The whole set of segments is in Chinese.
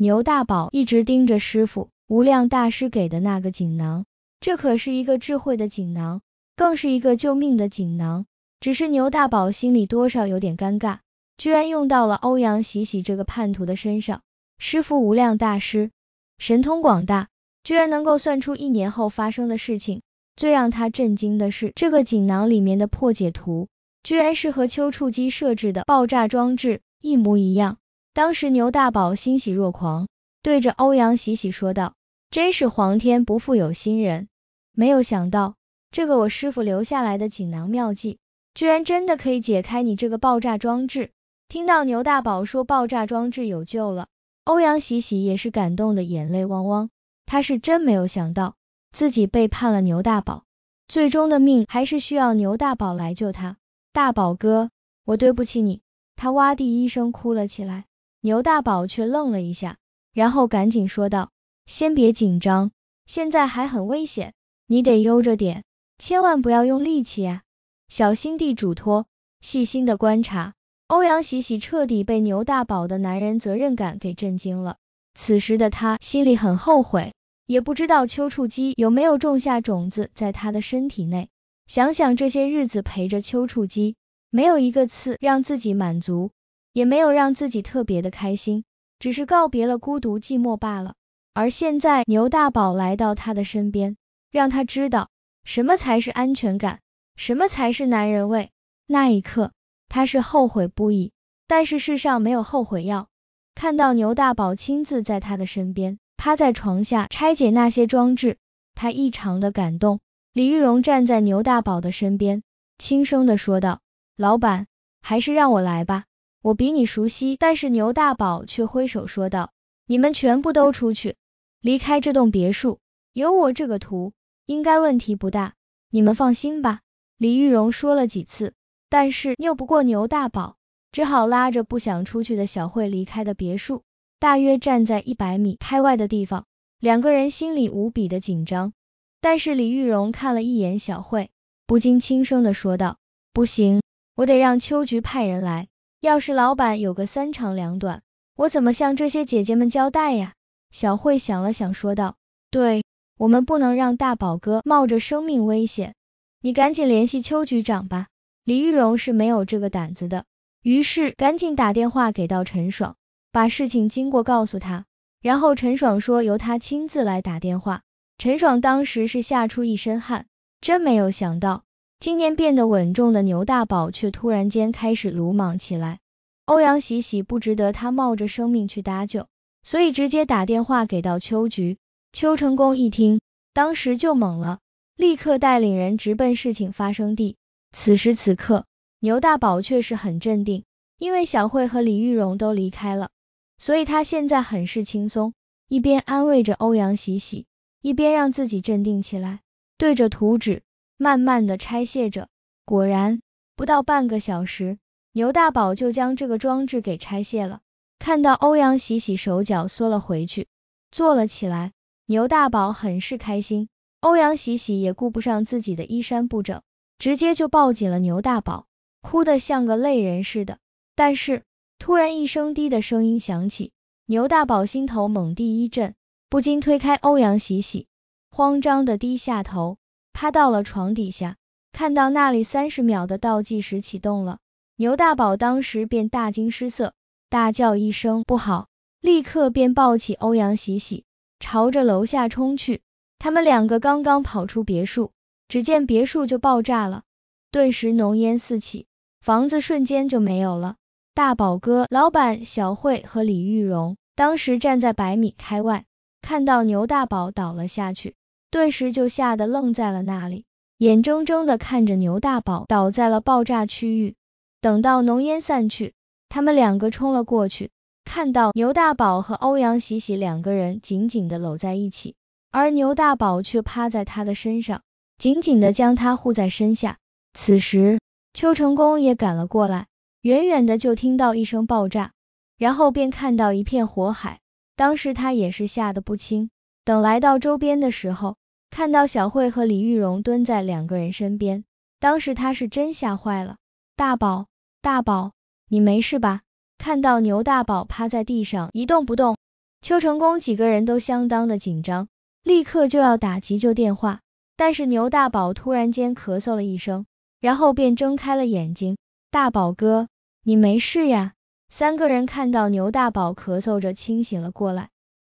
牛大宝一直盯着师傅无量大师给的那个锦囊，这可是一个智慧的锦囊，更是一个救命的锦囊。只是牛大宝心里多少有点尴尬，居然用到了欧阳喜喜这个叛徒的身上。师傅无量大师神通广大，居然能够算出一年后发生的事情。最让他震惊的是，这个锦囊里面的破解图，居然是和丘处机设置的爆炸装置一模一样。当时牛大宝欣喜若狂，对着欧阳喜喜说道：“真是皇天不负有心人，没有想到这个我师傅留下来的锦囊妙计，居然真的可以解开你这个爆炸装置。”听到牛大宝说爆炸装置有救了，欧阳喜喜也是感动的眼泪汪汪。他是真没有想到自己背叛了牛大宝，最终的命还是需要牛大宝来救他。大宝哥，我对不起你，他哇地一声哭了起来。牛大宝却愣了一下，然后赶紧说道：“先别紧张，现在还很危险，你得悠着点，千万不要用力气啊，小心地嘱托，细心的观察。”欧阳喜喜彻底被牛大宝的男人责任感给震惊了。此时的他心里很后悔，也不知道秋处机有没有种下种子在他的身体内。想想这些日子陪着秋处机，没有一个次让自己满足。也没有让自己特别的开心，只是告别了孤独寂寞罢了。而现在牛大宝来到他的身边，让他知道什么才是安全感，什么才是男人味。那一刻，他是后悔不已。但是世上没有后悔药。看到牛大宝亲自在他的身边，趴在床下拆解那些装置，他异常的感动。李玉荣站在牛大宝的身边，轻声的说道：“老板，还是让我来吧。”我比你熟悉，但是牛大宝却挥手说道：“你们全部都出去，离开这栋别墅，有我这个图，应该问题不大。你们放心吧。”李玉荣说了几次，但是拗不过牛大宝，只好拉着不想出去的小慧离开的别墅，大约站在一百米开外的地方，两个人心里无比的紧张。但是李玉荣看了一眼小慧，不禁轻声的说道：“不行，我得让秋菊派人来。”要是老板有个三长两短，我怎么向这些姐姐们交代呀？小慧想了想，说道：“对我们不能让大宝哥冒着生命危险，你赶紧联系邱局长吧，李玉荣是没有这个胆子的。”于是赶紧打电话给到陈爽，把事情经过告诉他。然后陈爽说由他亲自来打电话。陈爽当时是吓出一身汗，真没有想到。今年变得稳重的牛大宝，却突然间开始鲁莽起来。欧阳喜喜不值得他冒着生命去搭救，所以直接打电话给到秋菊。邱成功一听，当时就懵了，立刻带领人直奔事情发生地。此时此刻，牛大宝却是很镇定，因为小慧和李玉荣都离开了，所以他现在很是轻松，一边安慰着欧阳喜喜，一边让自己镇定起来，对着图纸。慢慢的拆卸着，果然不到半个小时，牛大宝就将这个装置给拆卸了。看到欧阳喜喜手脚缩了回去，坐了起来，牛大宝很是开心。欧阳喜喜也顾不上自己的衣衫不整，直接就抱紧了牛大宝，哭得像个泪人似的。但是突然一声低的声音响起，牛大宝心头猛地一震，不禁推开欧阳喜喜，慌张的低下头。趴到了床底下，看到那里三十秒的倒计时启动了，牛大宝当时便大惊失色，大叫一声不好，立刻便抱起欧阳喜喜，朝着楼下冲去。他们两个刚刚跑出别墅，只见别墅就爆炸了，顿时浓烟四起，房子瞬间就没有了。大宝哥、老板、小慧和李玉荣当时站在百米开外，看到牛大宝倒了下去。顿时就吓得愣在了那里，眼睁睁的看着牛大宝倒在了爆炸区域。等到浓烟散去，他们两个冲了过去，看到牛大宝和欧阳喜喜两个人紧紧的搂在一起，而牛大宝却趴在他的身上，紧紧的将他护在身下。此时，邱成功也赶了过来，远远的就听到一声爆炸，然后便看到一片火海。当时他也是吓得不轻。等来到周边的时候，看到小慧和李玉荣蹲在两个人身边，当时他是真吓坏了。大宝，大宝，你没事吧？看到牛大宝趴在地上一动不动，邱成功几个人都相当的紧张，立刻就要打急救电话。但是牛大宝突然间咳嗽了一声，然后便睁开了眼睛。大宝哥，你没事呀？三个人看到牛大宝咳嗽着清醒了过来。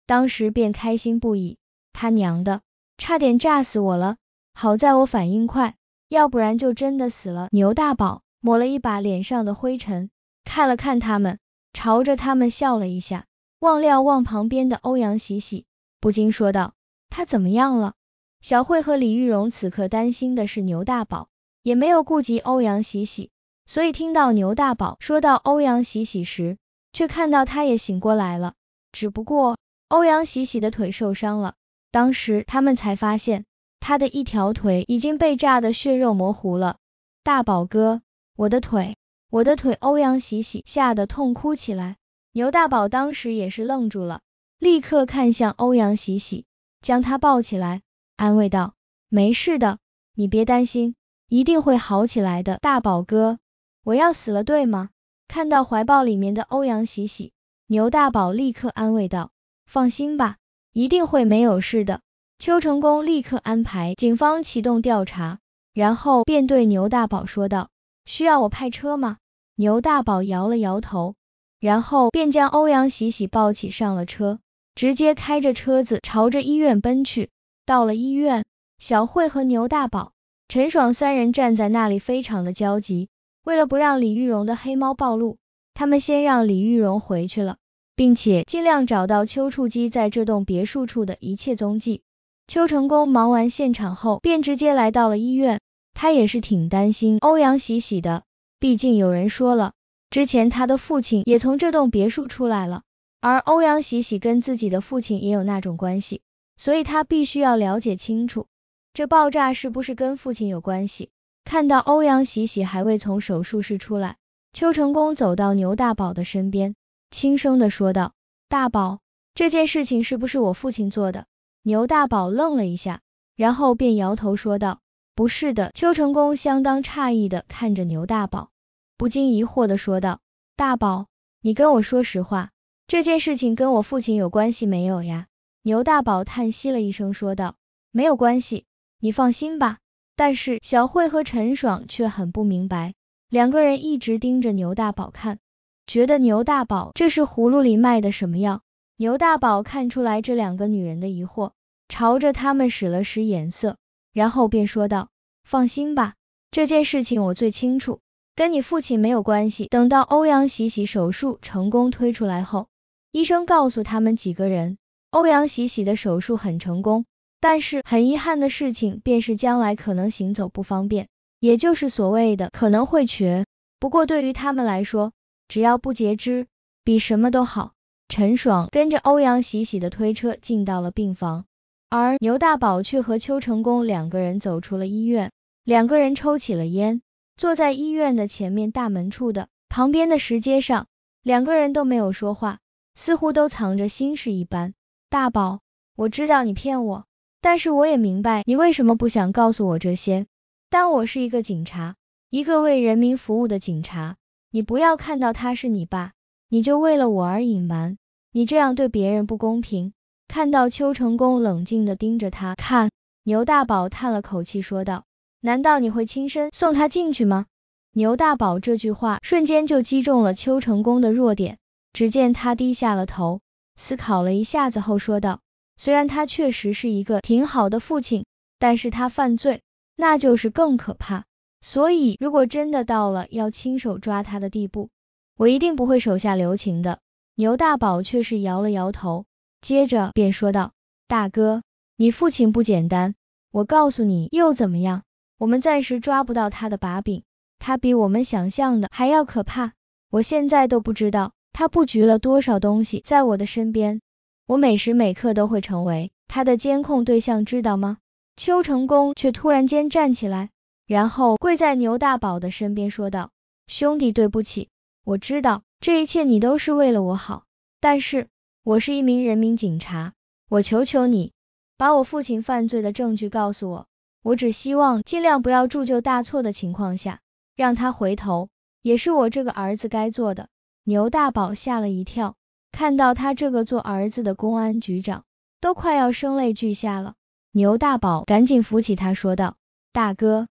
当时便开心不已，他娘的，差点炸死我了！好在我反应快，要不然就真的死了。牛大宝抹了一把脸上的灰尘，看了看他们，朝着他们笑了一下，望了望旁边的欧阳喜喜，不禁说道：“他怎么样了？”小慧和李玉荣此刻担心的是牛大宝，也没有顾及欧阳喜喜，所以听到牛大宝说到欧阳喜喜时，却看到他也醒过来了，只不过。欧阳喜喜的腿受伤了，当时他们才发现，他的一条腿已经被炸得血肉模糊了。大宝哥，我的腿，我的腿！欧阳喜喜吓得痛哭起来。牛大宝当时也是愣住了，立刻看向欧阳喜喜，将他抱起来，安慰道：没事的，你别担心，一定会好起来的。大宝哥，我要死了，对吗？看到怀抱里面的欧阳喜喜，牛大宝立刻安慰道。放心吧，一定会没有事的。邱成功立刻安排警方启动调查，然后便对牛大宝说道：“需要我派车吗？”牛大宝摇了摇头，然后便将欧阳喜喜抱起上了车，直接开着车子朝着医院奔去。到了医院，小慧和牛大宝、陈爽三人站在那里，非常的焦急。为了不让李玉荣的黑猫暴露，他们先让李玉荣回去了。并且尽量找到邱处机在这栋别墅处的一切踪迹。邱成功忙完现场后，便直接来到了医院。他也是挺担心欧阳喜喜的，毕竟有人说了，之前他的父亲也从这栋别墅出来了，而欧阳喜喜跟自己的父亲也有那种关系，所以他必须要了解清楚，这爆炸是不是跟父亲有关系。看到欧阳喜喜还未从手术室出来，邱成功走到牛大宝的身边。轻声的说道：“大宝，这件事情是不是我父亲做的？”牛大宝愣了一下，然后便摇头说道：“不是的。”邱成功相当诧异的看着牛大宝，不禁疑惑的说道：“大宝，你跟我说实话，这件事情跟我父亲有关系没有呀？”牛大宝叹息了一声，说道：“没有关系，你放心吧。”但是小慧和陈爽却很不明白，两个人一直盯着牛大宝看。觉得牛大宝这是葫芦里卖的什么药？牛大宝看出来这两个女人的疑惑，朝着他们使了使眼色，然后便说道：“放心吧，这件事情我最清楚，跟你父亲没有关系。等到欧阳喜喜手术成功推出来后，医生告诉他们几个人，欧阳喜喜的手术很成功，但是很遗憾的事情便是将来可能行走不方便，也就是所谓的可能会瘸。不过对于他们来说，”只要不截肢，比什么都好。陈爽跟着欧阳喜喜的推车进到了病房，而牛大宝却和邱成功两个人走出了医院。两个人抽起了烟，坐在医院的前面大门处的旁边的石阶上。两个人都没有说话，似乎都藏着心事一般。大宝，我知道你骗我，但是我也明白你为什么不想告诉我这些。但我是一个警察，一个为人民服务的警察。你不要看到他是你爸，你就为了我而隐瞒，你这样对别人不公平。看到邱成功冷静的盯着他看，牛大宝叹了口气说道：“难道你会亲身送他进去吗？”牛大宝这句话瞬间就击中了邱成功的弱点，只见他低下了头，思考了一下子后说道：“虽然他确实是一个挺好的父亲，但是他犯罪，那就是更可怕。”所以，如果真的到了要亲手抓他的地步，我一定不会手下留情的。牛大宝却是摇了摇头，接着便说道：“大哥，你父亲不简单，我告诉你又怎么样？我们暂时抓不到他的把柄，他比我们想象的还要可怕。我现在都不知道他布局了多少东西在我的身边，我每时每刻都会成为他的监控对象，知道吗？”邱成功却突然间站起来。然后跪在牛大宝的身边说道：“兄弟，对不起，我知道这一切你都是为了我好，但是我是一名人民警察，我求求你，把我父亲犯罪的证据告诉我，我只希望尽量不要铸就大错的情况下让他回头，也是我这个儿子该做的。”牛大宝吓了一跳，看到他这个做儿子的公安局长都快要声泪俱下了，牛大宝赶紧扶起他说道：“大哥。”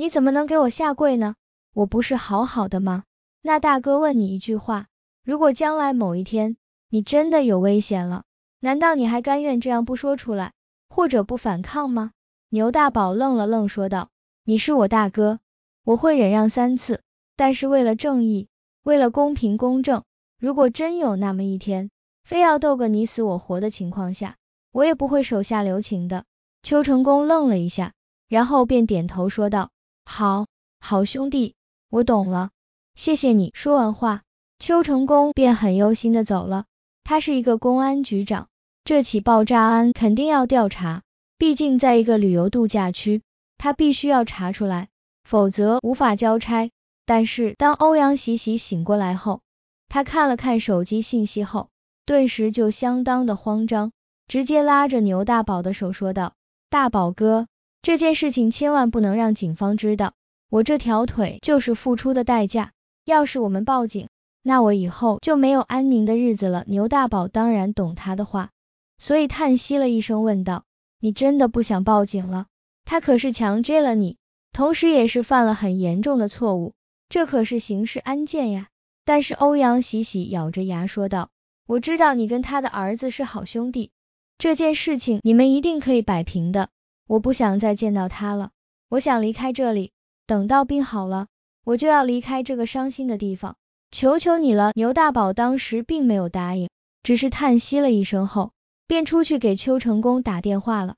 你怎么能给我下跪呢？我不是好好的吗？那大哥问你一句话，如果将来某一天你真的有危险了，难道你还甘愿这样不说出来，或者不反抗吗？牛大宝愣了愣，说道：“你是我大哥，我会忍让三次，但是为了正义，为了公平公正，如果真有那么一天，非要斗个你死我活的情况下，我也不会手下留情的。”邱成功愣了一下，然后便点头说道。好，好兄弟，我懂了，谢谢你。说完话，邱成功便很忧心的走了。他是一个公安局长，这起爆炸案肯定要调查，毕竟在一个旅游度假区，他必须要查出来，否则无法交差。但是当欧阳喜喜醒过来后，他看了看手机信息后，顿时就相当的慌张，直接拉着牛大宝的手说道：“大宝哥。”这件事情千万不能让警方知道，我这条腿就是付出的代价。要是我们报警，那我以后就没有安宁的日子了。牛大宝当然懂他的话，所以叹息了一声，问道：“你真的不想报警了？他可是强奸了你，同时也是犯了很严重的错误，这可是刑事案件呀。”但是欧阳喜喜咬着牙说道：“我知道你跟他的儿子是好兄弟，这件事情你们一定可以摆平的。”我不想再见到他了，我想离开这里。等到病好了，我就要离开这个伤心的地方。求求你了！牛大宝当时并没有答应，只是叹息了一声后，便出去给邱成功打电话了。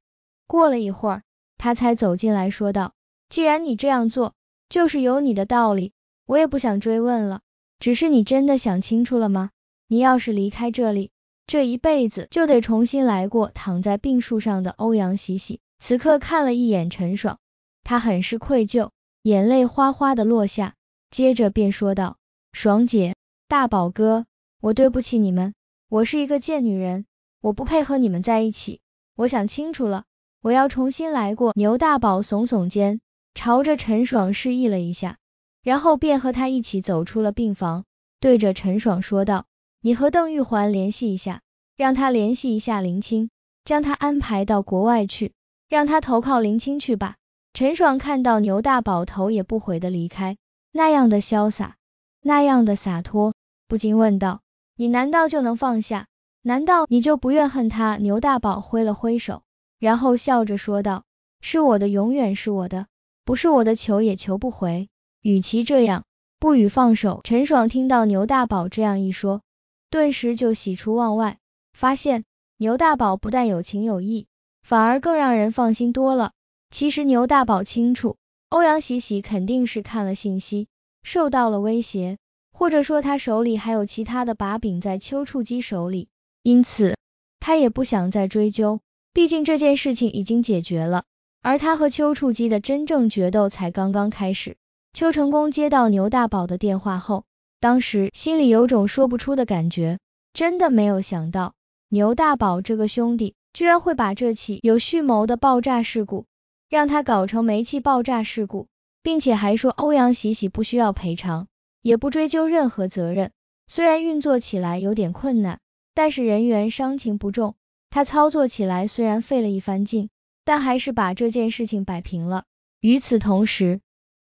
过了一会儿，他才走进来说道：“既然你这样做，就是有你的道理，我也不想追问了。只是你真的想清楚了吗？你要是离开这里，这一辈子就得重新来过。”躺在病树上的欧阳喜喜。此刻看了一眼陈爽，她很是愧疚，眼泪哗哗的落下，接着便说道：“爽姐，大宝哥，我对不起你们，我是一个贱女人，我不配和你们在一起，我想清楚了，我要重新来过。”牛大宝耸耸肩，朝着陈爽示意了一下，然后便和他一起走出了病房，对着陈爽说道：“你和邓玉环联系一下，让他联系一下林青，将他安排到国外去。”让他投靠林青去吧。陈爽看到牛大宝头也不回的离开，那样的潇洒，那样的洒脱，不禁问道：“你难道就能放下？难道你就不怨恨他？”牛大宝挥了挥手，然后笑着说道：“是我的永远是我的，不是我的求也求不回。与其这样，不与放手。”陈爽听到牛大宝这样一说，顿时就喜出望外，发现牛大宝不但有情有义。反而更让人放心多了。其实牛大宝清楚，欧阳喜喜肯定是看了信息，受到了威胁，或者说他手里还有其他的把柄在邱处机手里，因此他也不想再追究，毕竟这件事情已经解决了。而他和邱处机的真正决斗才刚刚开始。邱成功接到牛大宝的电话后，当时心里有种说不出的感觉，真的没有想到牛大宝这个兄弟。居然会把这起有蓄谋的爆炸事故，让他搞成煤气爆炸事故，并且还说欧阳喜喜不需要赔偿，也不追究任何责任。虽然运作起来有点困难，但是人员伤情不重，他操作起来虽然费了一番劲，但还是把这件事情摆平了。与此同时，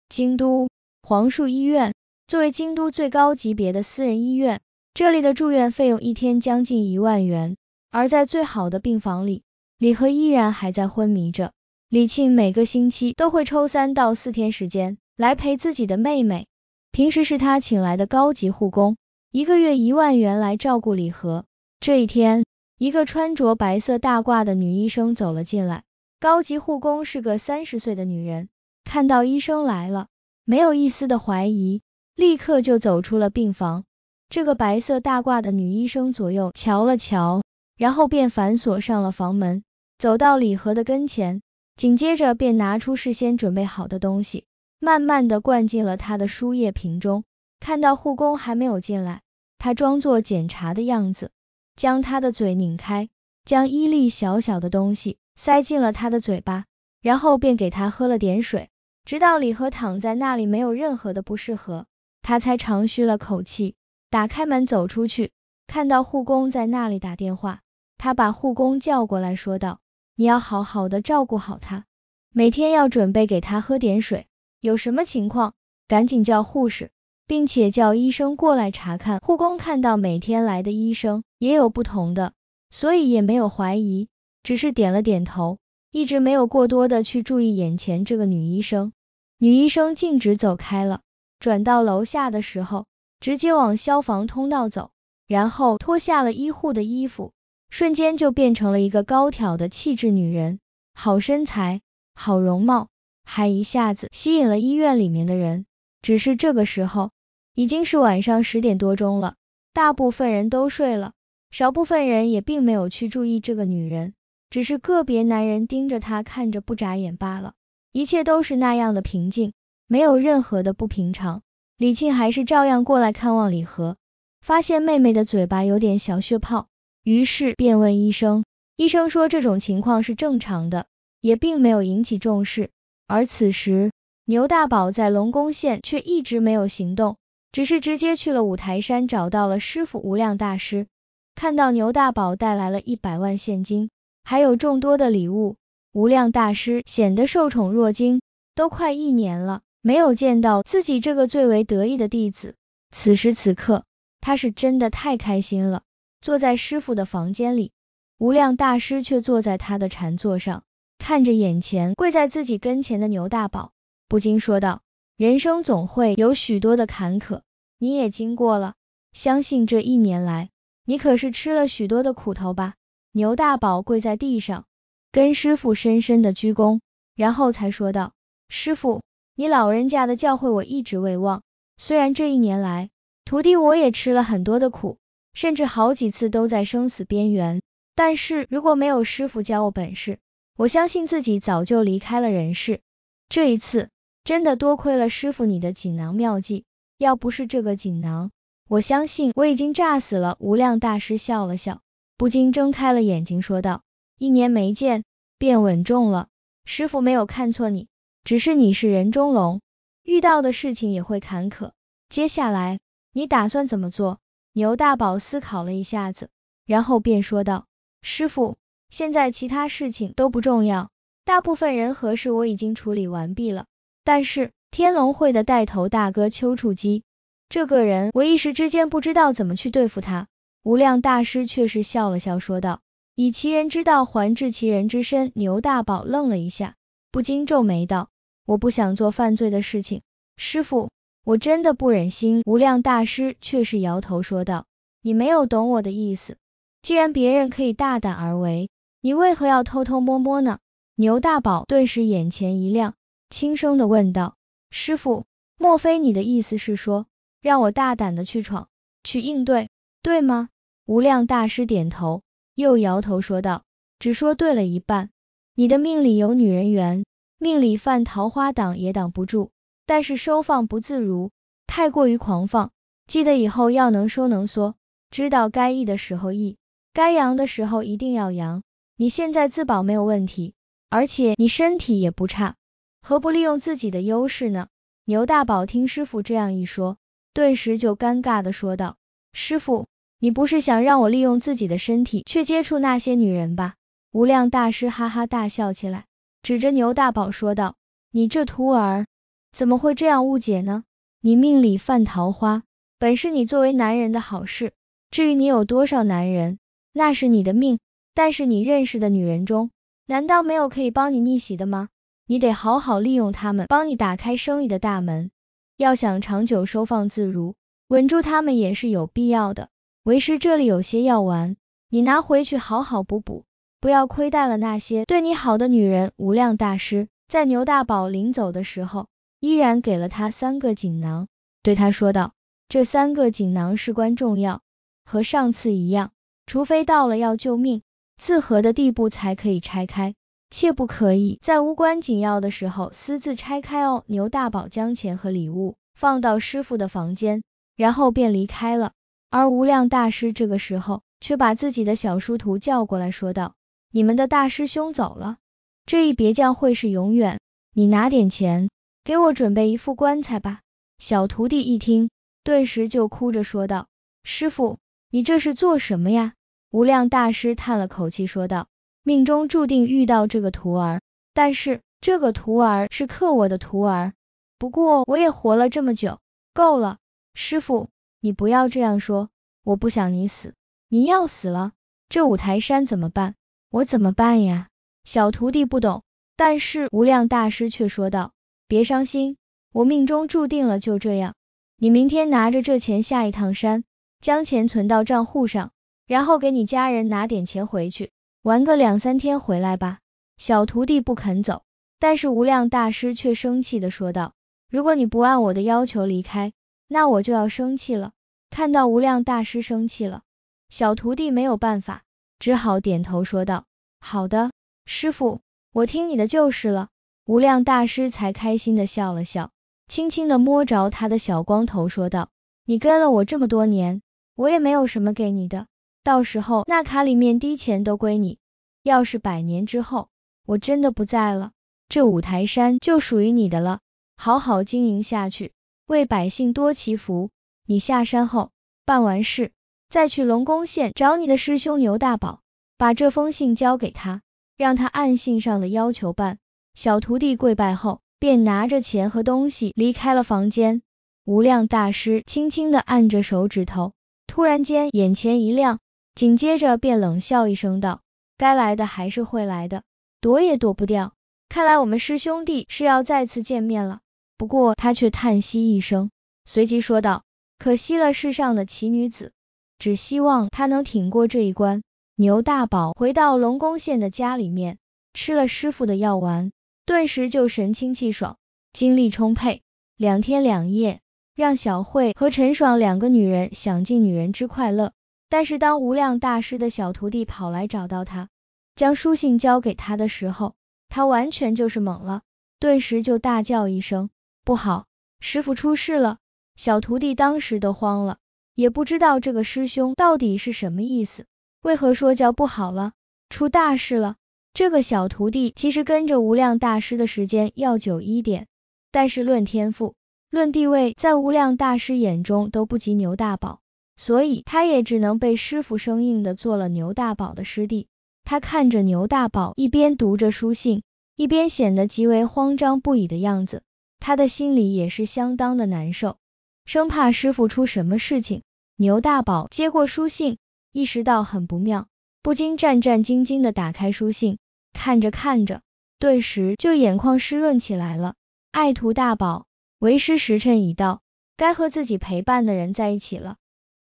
京都皇树医院作为京都最高级别的私人医院，这里的住院费用一天将近一万元。而在最好的病房里，李和依然还在昏迷着。李庆每个星期都会抽三到四天时间来陪自己的妹妹，平时是他请来的高级护工，一个月一万元来照顾李和。这一天，一个穿着白色大褂的女医生走了进来。高级护工是个三十岁的女人，看到医生来了，没有一丝的怀疑，立刻就走出了病房。这个白色大褂的女医生左右瞧了瞧。然后便反锁上了房门，走到李和的跟前，紧接着便拿出事先准备好的东西，慢慢的灌进了他的输液瓶中。看到护工还没有进来，他装作检查的样子，将他的嘴拧开，将一粒小小的东西塞进了他的嘴巴，然后便给他喝了点水。直到李和躺在那里没有任何的不适，合他才长吁了口气，打开门走出去，看到护工在那里打电话。他把护工叫过来，说道：“你要好好的照顾好他，每天要准备给他喝点水，有什么情况赶紧叫护士，并且叫医生过来查看。”护工看到每天来的医生也有不同的，所以也没有怀疑，只是点了点头，一直没有过多的去注意眼前这个女医生。女医生径直走开了，转到楼下的时候，直接往消防通道走，然后脱下了医护的衣服。瞬间就变成了一个高挑的气质女人，好身材，好容貌，还一下子吸引了医院里面的人。只是这个时候已经是晚上十点多钟了，大部分人都睡了，少部分人也并没有去注意这个女人，只是个别男人盯着她看着不眨眼罢了。一切都是那样的平静，没有任何的不平常。李沁还是照样过来看望李和，发现妹妹的嘴巴有点小血泡。于是便问医生，医生说这种情况是正常的，也并没有引起重视。而此时，牛大宝在龙宫县却一直没有行动，只是直接去了五台山，找到了师傅无量大师。看到牛大宝带来了一百万现金，还有众多的礼物，无量大师显得受宠若惊。都快一年了，没有见到自己这个最为得意的弟子，此时此刻，他是真的太开心了。坐在师傅的房间里，无量大师却坐在他的禅座上，看着眼前跪在自己跟前的牛大宝，不禁说道：“人生总会有许多的坎坷，你也经过了。相信这一年来，你可是吃了许多的苦头吧？”牛大宝跪在地上，跟师傅深深的鞠躬，然后才说道：“师傅，你老人家的教诲我一直未忘。虽然这一年来，徒弟我也吃了很多的苦。”甚至好几次都在生死边缘，但是如果没有师傅教我本事，我相信自己早就离开了人世。这一次真的多亏了师傅你的锦囊妙计，要不是这个锦囊，我相信我已经炸死了。无量大师笑了笑，不禁睁开了眼睛说道：“一年没见，变稳重了。师傅没有看错你，只是你是人中龙，遇到的事情也会坎坷。接下来你打算怎么做？”牛大宝思考了一下子，然后便说道：“师傅，现在其他事情都不重要，大部分人和事我已经处理完毕了。但是天龙会的带头大哥丘处机，这个人我一时之间不知道怎么去对付他。”无量大师却是笑了笑说道：“以其人之道还治其人之身。”牛大宝愣了一下，不禁皱眉道：“我不想做犯罪的事情，师傅。”我真的不忍心，无量大师却是摇头说道：“你没有懂我的意思。既然别人可以大胆而为，你为何要偷偷摸摸呢？”牛大宝顿时眼前一亮，轻声的问道：“师傅，莫非你的意思是说，让我大胆的去闯，去应对，对吗？”无量大师点头，又摇头说道：“只说对了一半。你的命里有女人缘，命里犯桃花挡也挡不住。”但是收放不自如，太过于狂放。记得以后要能收能缩，知道该抑的时候抑，该扬的时候一定要扬。你现在自保没有问题，而且你身体也不差，何不利用自己的优势呢？牛大宝听师傅这样一说，顿时就尴尬的说道：“师傅，你不是想让我利用自己的身体去接触那些女人吧？”无量大师哈哈大笑起来，指着牛大宝说道：“你这徒儿。”怎么会这样误解呢？你命里犯桃花，本是你作为男人的好事。至于你有多少男人，那是你的命。但是你认识的女人中，难道没有可以帮你逆袭的吗？你得好好利用他们，帮你打开生意的大门。要想长久收放自如，稳住他们也是有必要的。为师这里有些药丸，你拿回去好好补补，不要亏待了那些对你好的女人。无量大师在牛大宝临走的时候。依然给了他三个锦囊，对他说道：“这三个锦囊事关重要，和上次一样，除非到了要救命自合的地步才可以拆开，切不可以在无关紧要的时候私自拆开哦。”牛大宝将钱和礼物放到师傅的房间，然后便离开了。而无量大师这个时候却把自己的小书徒叫过来说道：“你们的大师兄走了，这一别将会是永远。你拿点钱。”给我准备一副棺材吧。小徒弟一听，顿时就哭着说道：“师傅，你这是做什么呀？”无量大师叹了口气说道：“命中注定遇到这个徒儿，但是这个徒儿是克我的徒儿。不过我也活了这么久，够了。”师傅，你不要这样说，我不想你死。你要死了，这五台山怎么办？我怎么办呀？小徒弟不懂，但是无量大师却说道。别伤心，我命中注定了就这样。你明天拿着这钱下一趟山，将钱存到账户上，然后给你家人拿点钱回去，玩个两三天回来吧。小徒弟不肯走，但是无量大师却生气的说道：“如果你不按我的要求离开，那我就要生气了。”看到无量大师生气了，小徒弟没有办法，只好点头说道：“好的，师傅，我听你的就是了。”无量大师才开心的笑了笑，轻轻的摸着他的小光头，说道：“你跟了我这么多年，我也没有什么给你的。到时候那卡里面滴钱都归你。要是百年之后我真的不在了，这五台山就属于你的了。好好经营下去，为百姓多祈福。你下山后办完事，再去龙宫县找你的师兄牛大宝，把这封信交给他，让他按信上的要求办。”小徒弟跪拜后，便拿着钱和东西离开了房间。无量大师轻轻的按着手指头，突然间眼前一亮，紧接着便冷笑一声道：“该来的还是会来的，躲也躲不掉。看来我们师兄弟是要再次见面了。”不过他却叹息一声，随即说道：“可惜了世上的奇女子，只希望她能挺过这一关。”牛大宝回到龙宫县的家里面，吃了师傅的药丸。顿时就神清气爽，精力充沛。两天两夜，让小慧和陈爽两个女人享尽女人之快乐。但是当无量大师的小徒弟跑来找到他，将书信交给他的时候，他完全就是懵了，顿时就大叫一声：“不好，师傅出事了！”小徒弟当时都慌了，也不知道这个师兄到底是什么意思，为何说叫不好了，出大事了？这个小徒弟其实跟着无量大师的时间要久一点，但是论天赋、论地位，在无量大师眼中都不及牛大宝，所以他也只能被师傅生硬的做了牛大宝的师弟。他看着牛大宝一边读着书信，一边显得极为慌张不已的样子，他的心里也是相当的难受，生怕师傅出什么事情。牛大宝接过书信，意识到很不妙，不禁战战兢兢的打开书信。看着看着，顿时就眼眶湿润起来了。爱徒大宝，为师时辰已到，该和自己陪伴的人在一起了。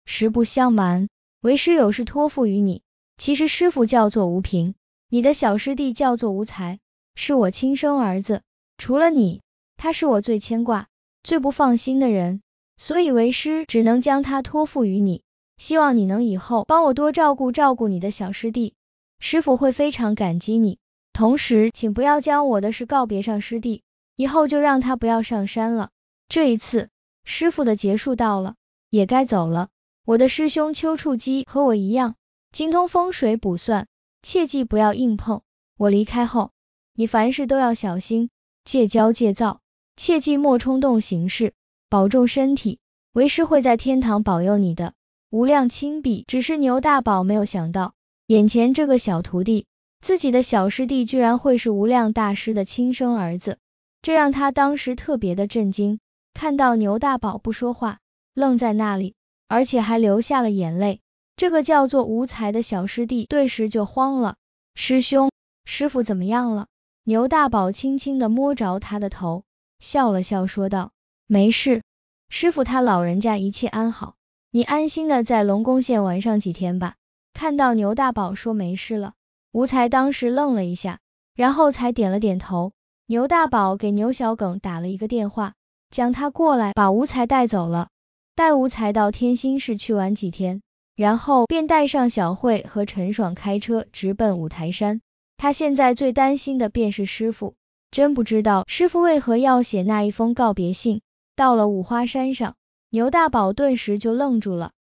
实不相瞒，为师有事托付于你。其实师傅叫做吴平，你的小师弟叫做吴才，是我亲生儿子。除了你，他是我最牵挂、最不放心的人，所以为师只能将他托付于你。希望你能以后帮我多照顾照顾你的小师弟，师傅会非常感激你。同时，请不要将我的事告别上师弟，以后就让他不要上山了。这一次，师傅的结束到了，也该走了。我的师兄丘处机和我一样，精通风水卜算，切记不要硬碰。我离开后，你凡事都要小心，戒骄戒躁，切记莫冲动行事，保重身体。为师会在天堂保佑你的。无量亲笔。只是牛大宝没有想到，眼前这个小徒弟。自己的小师弟居然会是无量大师的亲生儿子，这让他当时特别的震惊。看到牛大宝不说话，愣在那里，而且还流下了眼泪。这个叫做无才的小师弟顿时就慌了。师兄，师傅怎么样了？牛大宝轻轻的摸着他的头，笑了笑，说道：“没事，师傅他老人家一切安好，你安心的在龙宫县玩上几天吧。”看到牛大宝说没事了。吴才当时愣了一下，然后才点了点头。牛大宝给牛小耿打了一个电话，将他过来把吴才带走了，带吴才到天心市去玩几天，然后便带上小慧和陈爽开车直奔五台山。他现在最担心的便是师傅，真不知道师傅为何要写那一封告别信。到了五花山上，牛大宝顿时就愣住了，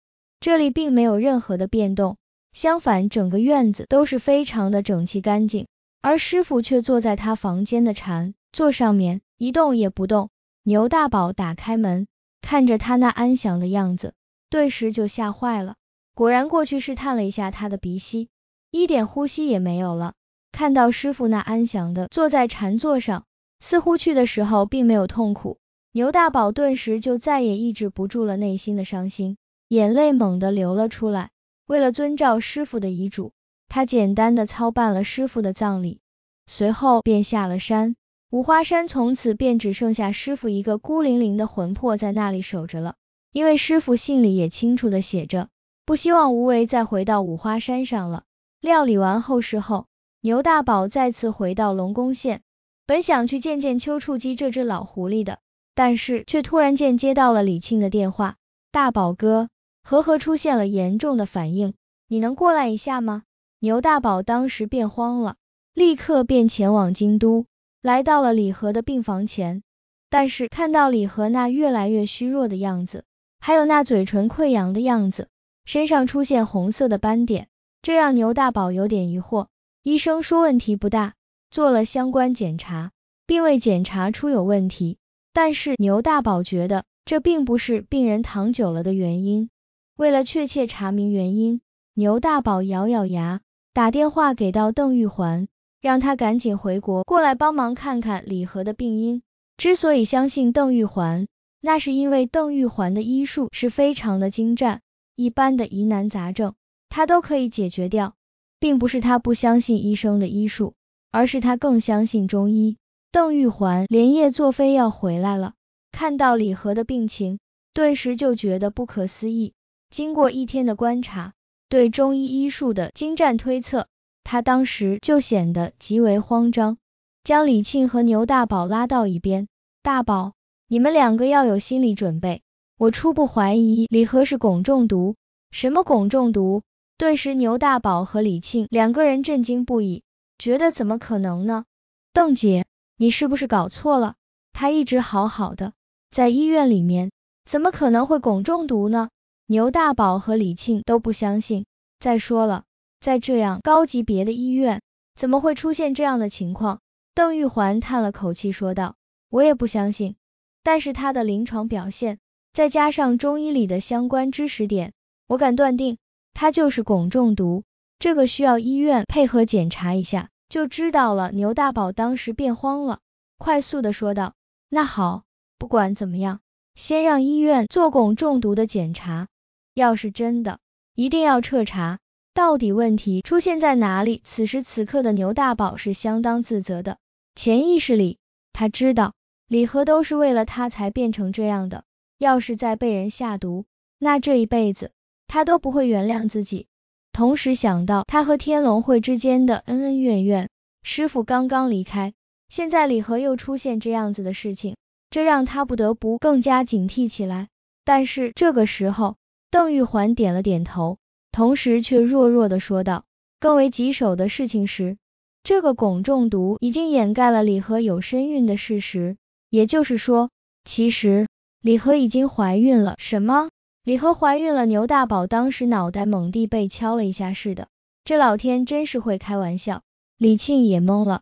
这里并没有任何的变动。相反，整个院子都是非常的整齐干净，而师傅却坐在他房间的禅坐上面一动也不动。牛大宝打开门，看着他那安详的样子，顿时就吓坏了。果然过去试探了一下他的鼻息，一点呼吸也没有了。看到师傅那安详的坐在禅坐上，似乎去的时候并没有痛苦，牛大宝顿时就再也抑制不住了内心的伤心，眼泪猛地流了出来。为了遵照师傅的遗嘱，他简单的操办了师傅的葬礼，随后便下了山。五花山从此便只剩下师傅一个孤零零的魂魄在那里守着了。因为师傅信里也清楚的写着，不希望无为再回到五花山上了。料理完后事后，牛大宝再次回到龙宫县，本想去见见丘处机这只老狐狸的，但是却突然间接到了李庆的电话，大宝哥。何何出现了严重的反应，你能过来一下吗？牛大宝当时变慌了，立刻便前往京都，来到了李何的病房前。但是看到李何那越来越虚弱的样子，还有那嘴唇溃疡的样子，身上出现红色的斑点，这让牛大宝有点疑惑。医生说问题不大，做了相关检查，并未检查出有问题。但是牛大宝觉得这并不是病人躺久了的原因。为了确切查明原因，牛大宝咬咬牙，打电话给到邓玉环，让他赶紧回国过来帮忙看看李和的病因。之所以相信邓玉环，那是因为邓玉环的医术是非常的精湛，一般的疑难杂症他都可以解决掉，并不是他不相信医生的医术，而是他更相信中医。邓玉环连夜坐飞要回来了，看到李和的病情，顿时就觉得不可思议。经过一天的观察，对中医医术的精湛推测，他当时就显得极为慌张，将李庆和牛大宝拉到一边。大宝，你们两个要有心理准备，我初步怀疑李和是汞中毒。什么汞中毒？顿时牛大宝和李庆两个人震惊不已，觉得怎么可能呢？邓姐，你是不是搞错了？他一直好好的，在医院里面，怎么可能会汞中毒呢？牛大宝和李庆都不相信。再说了，在这样高级别的医院，怎么会出现这样的情况？邓玉环叹了口气说道：“我也不相信，但是他的临床表现，再加上中医里的相关知识点，我敢断定，他就是汞中毒。这个需要医院配合检查一下，就知道了。”牛大宝当时变慌了，快速的说道：“那好，不管怎么样，先让医院做汞中毒的检查。”要是真的，一定要彻查，到底问题出现在哪里。此时此刻的牛大宝是相当自责的，潜意识里他知道李和都是为了他才变成这样的。要是再被人下毒，那这一辈子他都不会原谅自己。同时想到他和天龙会之间的恩恩怨怨，师傅刚刚离开，现在李和又出现这样子的事情，这让他不得不更加警惕起来。但是这个时候。邓玉环点了点头，同时却弱弱的说道：“更为棘手的事情是，这个汞中毒已经掩盖了李和有身孕的事实。也就是说，其实李和已经怀孕了。”什么？李和怀孕了？牛大宝当时脑袋猛地被敲了一下似的，这老天真是会开玩笑！李庆也懵了，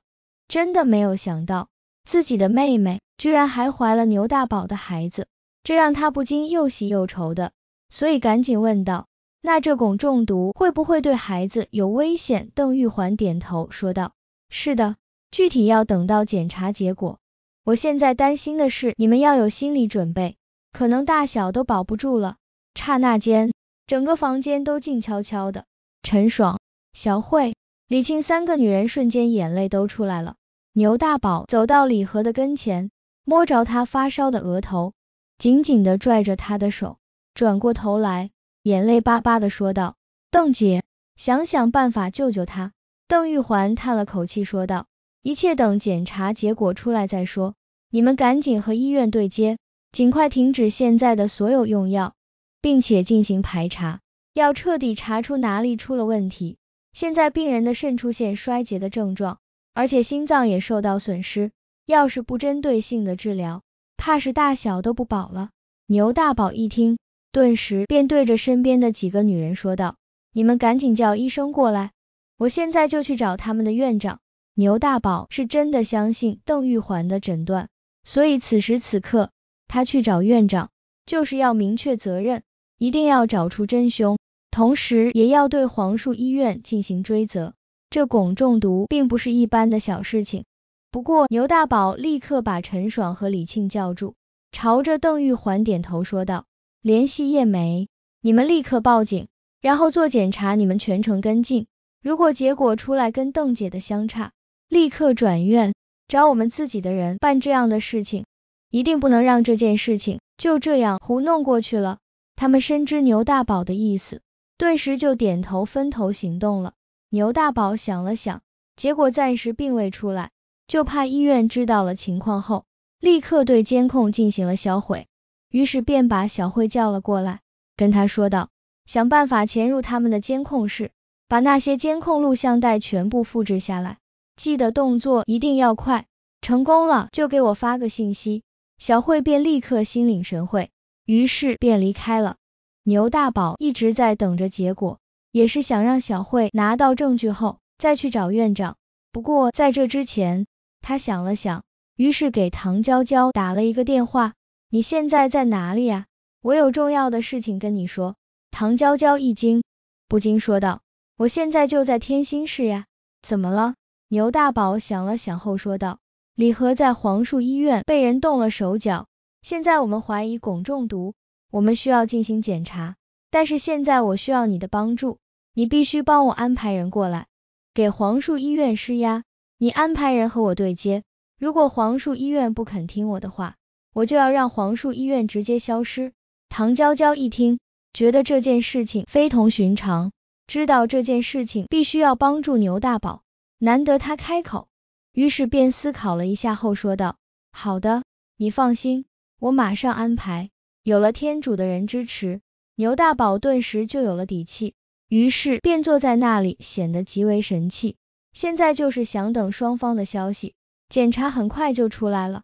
真的没有想到自己的妹妹居然还怀了牛大宝的孩子，这让他不禁又喜又愁的。所以赶紧问道：“那这汞中毒会不会对孩子有危险？”邓玉环点头说道：“是的，具体要等到检查结果。我现在担心的是，你们要有心理准备，可能大小都保不住了。”刹那间，整个房间都静悄悄的。陈爽、小慧、李庆三个女人瞬间眼泪都出来了。牛大宝走到李和的跟前，摸着他发烧的额头，紧紧的拽着他的手。转过头来，眼泪巴巴的说道：“邓姐，想想办法救救他。”邓玉环叹了口气说道：“一切等检查结果出来再说。你们赶紧和医院对接，尽快停止现在的所有用药，并且进行排查，要彻底查出哪里出了问题。现在病人的肾出现衰竭的症状，而且心脏也受到损失，要是不针对性的治疗，怕是大小都不保了。”牛大宝一听。顿时便对着身边的几个女人说道：“你们赶紧叫医生过来，我现在就去找他们的院长。”牛大宝是真的相信邓玉环的诊断，所以此时此刻他去找院长，就是要明确责任，一定要找出真凶，同时也要对黄树医院进行追责。这汞中毒并不是一般的小事情。不过牛大宝立刻把陈爽和李庆叫住，朝着邓玉环点头说道。联系叶梅，你们立刻报警，然后做检查，你们全程跟进。如果结果出来跟邓姐的相差，立刻转院，找我们自己的人办这样的事情，一定不能让这件事情就这样糊弄过去了。他们深知牛大宝的意思，顿时就点头分头行动了。牛大宝想了想，结果暂时并未出来，就怕医院知道了情况后，立刻对监控进行了销毁。于是便把小慧叫了过来，跟他说道：“想办法潜入他们的监控室，把那些监控录像带全部复制下来，记得动作一定要快，成功了就给我发个信息。”小慧便立刻心领神会，于是便离开了。牛大宝一直在等着结果，也是想让小慧拿到证据后再去找院长。不过在这之前，他想了想，于是给唐娇娇打了一个电话。你现在在哪里呀？我有重要的事情跟你说。唐娇娇一惊，不禁说道：“我现在就在天心市呀。怎么了？”牛大宝想了想后说道：“李和在黄树医院被人动了手脚，现在我们怀疑汞中毒，我们需要进行检查。但是现在我需要你的帮助，你必须帮我安排人过来，给黄树医院施压。你安排人和我对接，如果黄树医院不肯听我的话。”我就要让黄树医院直接消失。唐娇娇一听，觉得这件事情非同寻常，知道这件事情必须要帮助牛大宝。难得他开口，于是便思考了一下后说道：“好的，你放心，我马上安排。”有了天主的人支持，牛大宝顿时就有了底气，于是便坐在那里显得极为神气。现在就是想等双方的消息。检查很快就出来了。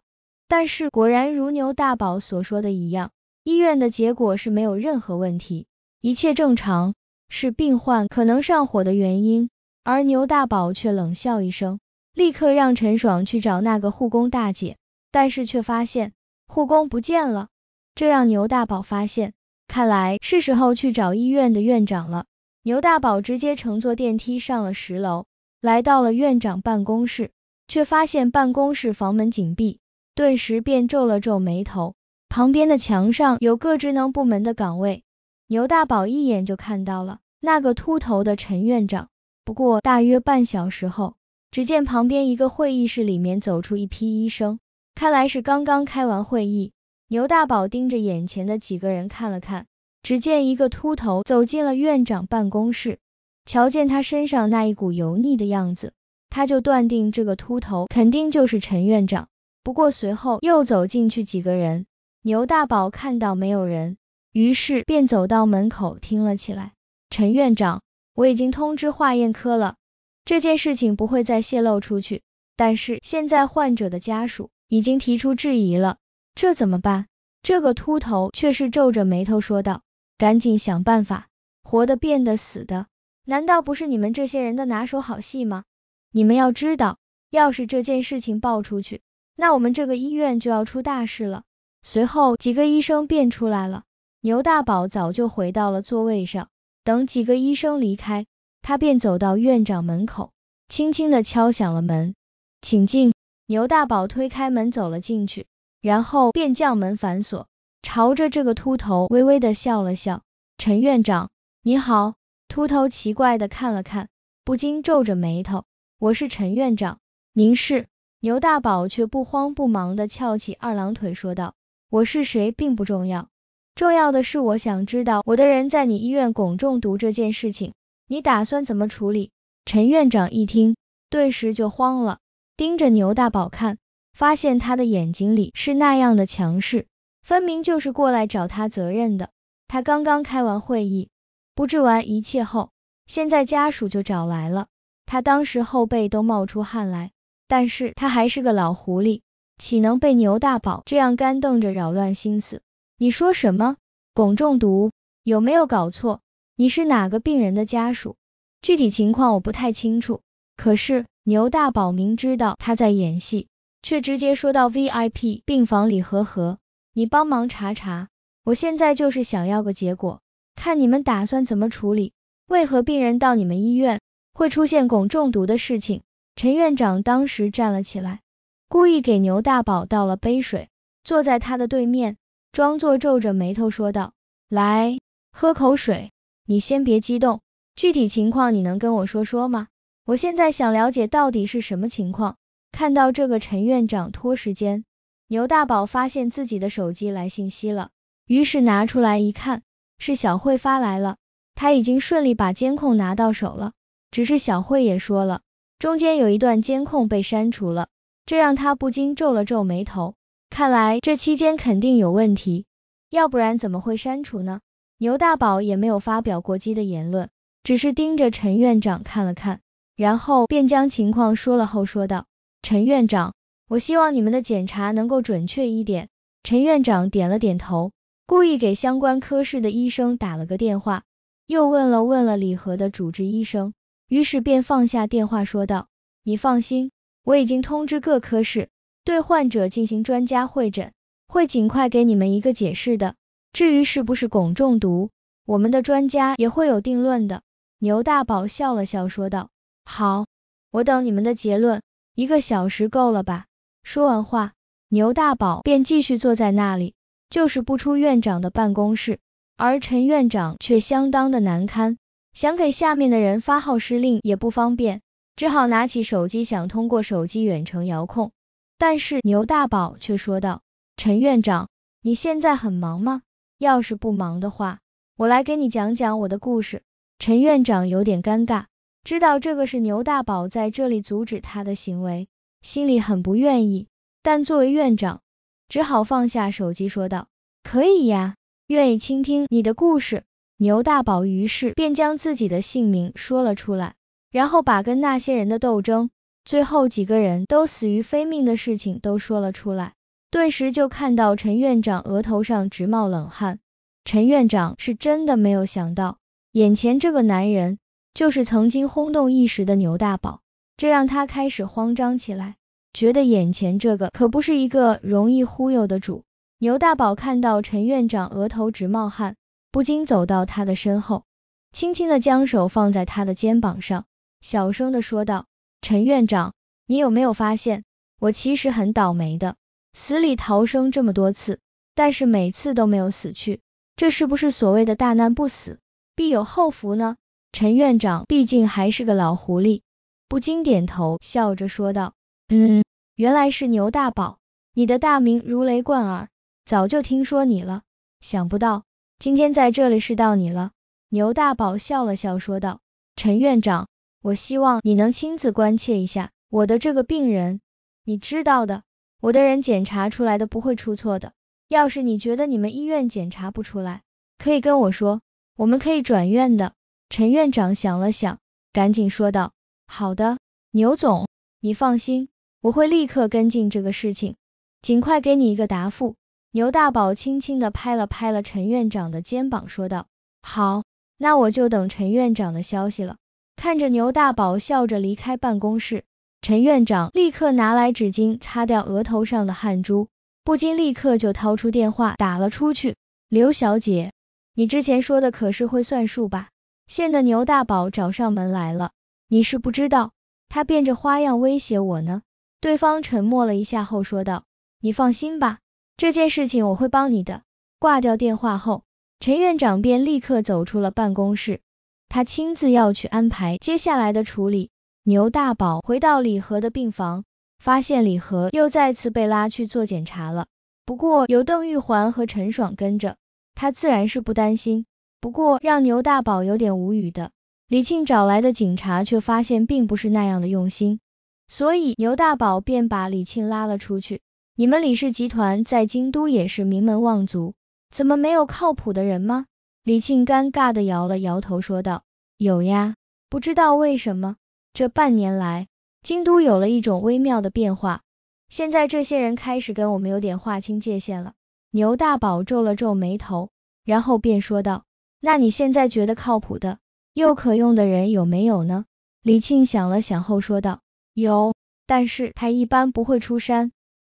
但是果然如牛大宝所说的一样，医院的结果是没有任何问题，一切正常，是病患可能上火的原因。而牛大宝却冷笑一声，立刻让陈爽去找那个护工大姐，但是却发现护工不见了，这让牛大宝发现，看来是时候去找医院的院长了。牛大宝直接乘坐电梯上了十楼，来到了院长办公室，却发现办公室房门紧闭。顿时便皱了皱眉头。旁边的墙上有各职能部门的岗位，牛大宝一眼就看到了那个秃头的陈院长。不过大约半小时后，只见旁边一个会议室里面走出一批医生，看来是刚刚开完会议。牛大宝盯着眼前的几个人看了看，只见一个秃头走进了院长办公室，瞧见他身上那一股油腻的样子，他就断定这个秃头肯定就是陈院长。不过随后又走进去几个人，牛大宝看到没有人，于是便走到门口听了起来。陈院长，我已经通知化验科了，这件事情不会再泄露出去。但是现在患者的家属已经提出质疑了，这怎么办？这个秃头却是皱着眉头说道：“赶紧想办法，活的变得死的，难道不是你们这些人的拿手好戏吗？你们要知道，要是这件事情爆出去……”那我们这个医院就要出大事了。随后几个医生便出来了。牛大宝早就回到了座位上。等几个医生离开，他便走到院长门口，轻轻的敲响了门。请进。牛大宝推开门走了进去，然后便将门反锁，朝着这个秃头微微的笑了笑。陈院长，你好。秃头奇怪的看了看，不禁皱着眉头。我是陈院长，您是？牛大宝却不慌不忙地翘起二郎腿，说道：“我是谁并不重要，重要的是我想知道我的人在你医院汞中毒这件事情，你打算怎么处理？”陈院长一听，顿时就慌了，盯着牛大宝看，发现他的眼睛里是那样的强势，分明就是过来找他责任的。他刚刚开完会议，布置完一切后，现在家属就找来了，他当时后背都冒出汗来。但是他还是个老狐狸，岂能被牛大宝这样干瞪着扰乱心思？你说什么汞中毒？有没有搞错？你是哪个病人的家属？具体情况我不太清楚。可是牛大宝明知道他在演戏，却直接说到 VIP 病房里和和，你帮忙查查。我现在就是想要个结果，看你们打算怎么处理？为何病人到你们医院会出现汞中毒的事情？陈院长当时站了起来，故意给牛大宝倒了杯水，坐在他的对面，装作皱着眉头说道：“来，喝口水，你先别激动，具体情况你能跟我说说吗？我现在想了解到底是什么情况。”看到这个陈院长拖时间，牛大宝发现自己的手机来信息了，于是拿出来一看，是小慧发来了，他已经顺利把监控拿到手了，只是小慧也说了。中间有一段监控被删除了，这让他不禁皱了皱眉头。看来这期间肯定有问题，要不然怎么会删除呢？牛大宝也没有发表过激的言论，只是盯着陈院长看了看，然后便将情况说了后说道：“陈院长，我希望你们的检查能够准确一点。”陈院长点了点头，故意给相关科室的医生打了个电话，又问了问了李和的主治医生。于是便放下电话说道：“你放心，我已经通知各科室对患者进行专家会诊，会尽快给你们一个解释的。至于是不是汞中毒，我们的专家也会有定论的。”牛大宝笑了笑说道：“好，我等你们的结论，一个小时够了吧？”说完话，牛大宝便继续坐在那里，就是不出院长的办公室，而陈院长却相当的难堪。想给下面的人发号施令也不方便，只好拿起手机，想通过手机远程遥控。但是牛大宝却说道：“陈院长，你现在很忙吗？要是不忙的话，我来给你讲讲我的故事。”陈院长有点尴尬，知道这个是牛大宝在这里阻止他的行为，心里很不愿意，但作为院长，只好放下手机说道：“可以呀，愿意倾听你的故事。”牛大宝于是便将自己的姓名说了出来，然后把跟那些人的斗争，最后几个人都死于非命的事情都说了出来，顿时就看到陈院长额头上直冒冷汗。陈院长是真的没有想到，眼前这个男人就是曾经轰动一时的牛大宝，这让他开始慌张起来，觉得眼前这个可不是一个容易忽悠的主。牛大宝看到陈院长额头直冒汗。不禁走到他的身后，轻轻的将手放在他的肩膀上，小声的说道：“陈院长，你有没有发现，我其实很倒霉的，死里逃生这么多次，但是每次都没有死去，这是不是所谓的大难不死，必有后福呢？”陈院长毕竟还是个老狐狸，不禁点头，笑着说道：“嗯，原来是牛大宝，你的大名如雷贯耳，早就听说你了，想不到。”今天在这里是到你了，牛大宝笑了笑说道：“陈院长，我希望你能亲自关切一下我的这个病人，你知道的，我的人检查出来的不会出错的。要是你觉得你们医院检查不出来，可以跟我说，我们可以转院的。”陈院长想了想，赶紧说道：“好的，牛总，你放心，我会立刻跟进这个事情，尽快给你一个答复。”牛大宝轻轻的拍了拍了陈院长的肩膀，说道：“好，那我就等陈院长的消息了。”看着牛大宝笑着离开办公室，陈院长立刻拿来纸巾擦掉额头上的汗珠，不禁立刻就掏出电话打了出去：“刘小姐，你之前说的可是会算数吧？现在牛大宝找上门来了，你是不知道，他变着花样威胁我呢。”对方沉默了一下后说道：“你放心吧。”这件事情我会帮你的。挂掉电话后，陈院长便立刻走出了办公室，他亲自要去安排接下来的处理。牛大宝回到李和的病房，发现李和又再次被拉去做检查了。不过有邓玉环和陈爽跟着，他自然是不担心。不过让牛大宝有点无语的，李庆找来的警察却发现并不是那样的用心，所以牛大宝便把李庆拉了出去。你们李氏集团在京都也是名门望族，怎么没有靠谱的人吗？李庆尴尬的摇了摇头，说道：“有呀，不知道为什么，这半年来京都有了一种微妙的变化，现在这些人开始跟我们有点划清界限了。”牛大宝皱了皱眉头，然后便说道：“那你现在觉得靠谱的又可用的人有没有呢？”李庆想了想后说道：“有，但是他一般不会出山。”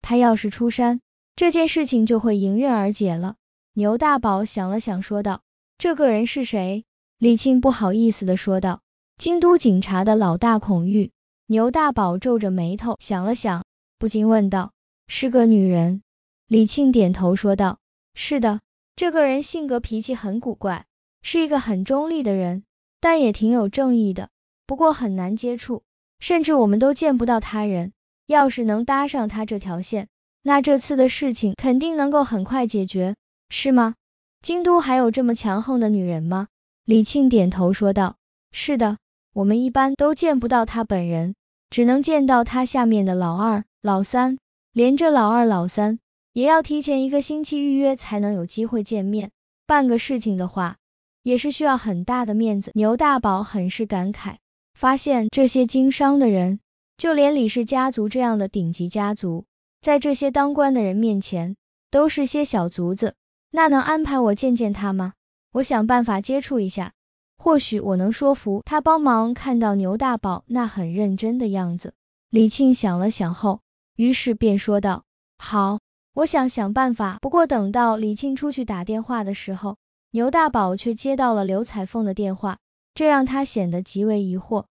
他要是出山，这件事情就会迎刃而解了。牛大宝想了想，说道：“这个人是谁？”李庆不好意思的说道：“京都警察的老大孔玉。”牛大宝皱着眉头想了想，不禁问道：“是个女人？”李庆点头说道：“是的，这个人性格脾气很古怪，是一个很中立的人，但也挺有正义的，不过很难接触，甚至我们都见不到他人。”要是能搭上他这条线，那这次的事情肯定能够很快解决，是吗？京都还有这么强横的女人吗？李庆点头说道：“是的，我们一般都见不到他本人，只能见到他下面的老二、老三，连着老二、老三也要提前一个星期预约才能有机会见面。办个事情的话，也是需要很大的面子。”牛大宝很是感慨，发现这些经商的人。就连李氏家族这样的顶级家族，在这些当官的人面前都是些小卒子，那能安排我见见他吗？我想办法接触一下，或许我能说服他帮忙看到牛大宝那很认真的样子。李庆想了想后，于是便说道：“好，我想想办法。”不过等到李庆出去打电话的时候，牛大宝却接到了刘彩凤的电话，这让他显得极为疑惑。